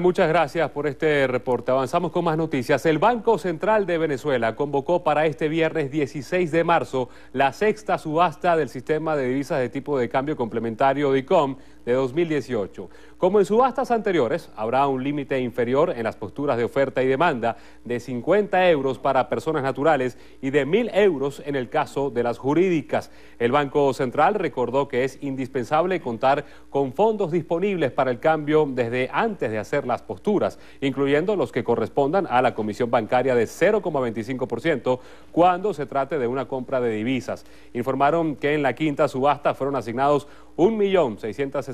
muchas gracias por este reporte. Avanzamos con más noticias. El Banco Central de Venezuela convocó para este viernes 16 de marzo la sexta subasta del sistema de divisas de tipo de cambio complementario DICOM de 2018. Como en subastas anteriores, habrá un límite inferior en las posturas de oferta y demanda de 50 euros para personas naturales y de 1.000 euros en el caso de las jurídicas. El Banco Central recordó que es indispensable contar con fondos disponibles para el cambio desde antes de hacer las posturas, incluyendo los que correspondan a la comisión bancaria de 0,25% cuando se trate de una compra de divisas. Informaron que en la quinta subasta fueron asignados 1.660.000